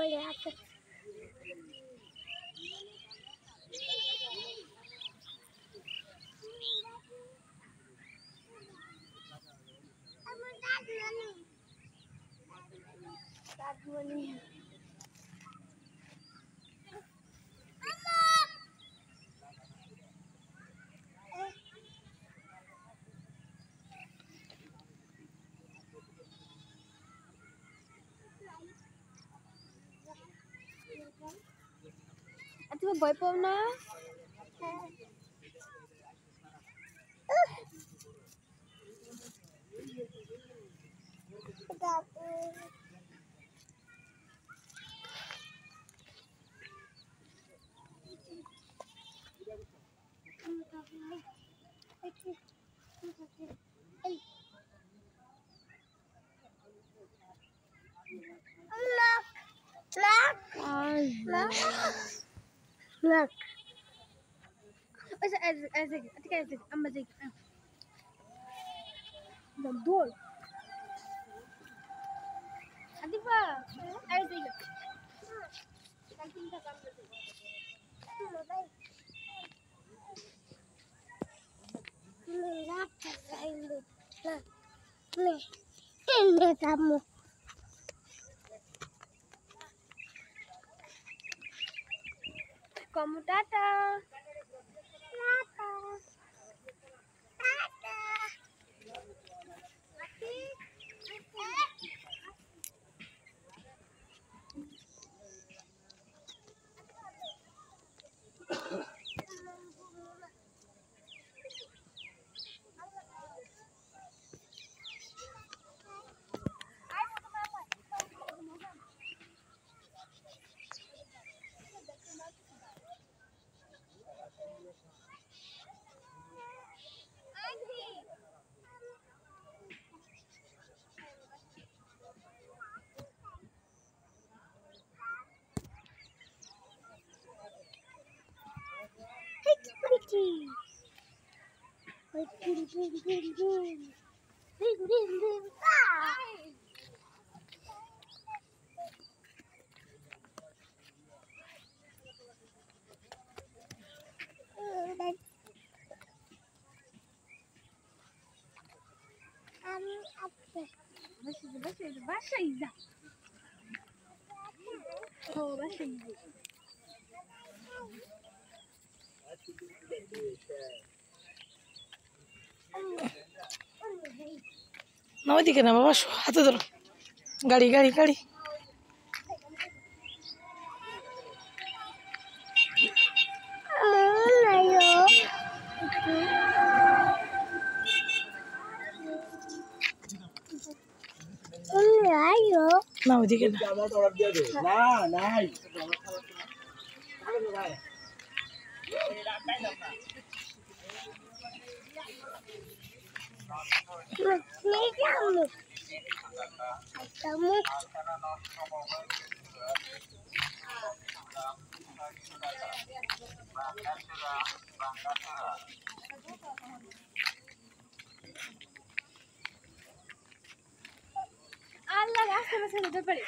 ওই আছে Good morning. तुम भय अल्लाह Look. Look. Isaac, Isaac, Isaac. I think Isaac. I'm Isaac. The door. Adiba, Isaac. I think that's Look. Look. Look. Look. Look. Look. Look. কমু টাটা Din din din din. Din din din. Başladı, başladı, başlayız. Oo, başlayız. Thank you. না ওইদিকে না বাবা হাতে ধরো গাড়ি গাড়ি গাড়ি না ওইদিকে না নাই Allah, I'm going to go to the bank.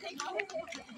Thank you.